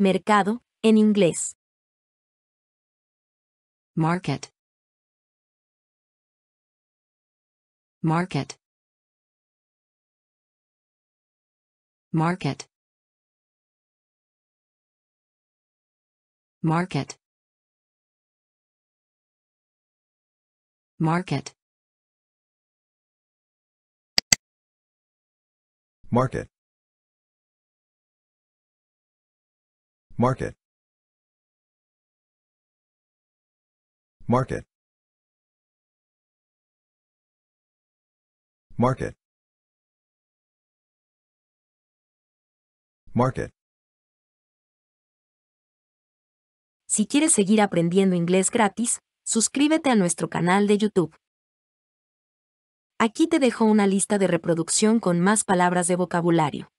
Mercado, en inglés. Market. Market. Market. Market. Market. Market. Market. Market. Market. Market. Si quieres seguir aprendiendo inglés gratis, suscríbete a nuestro canal de YouTube. Aquí te dejo una lista de reproducción con más palabras de vocabulario.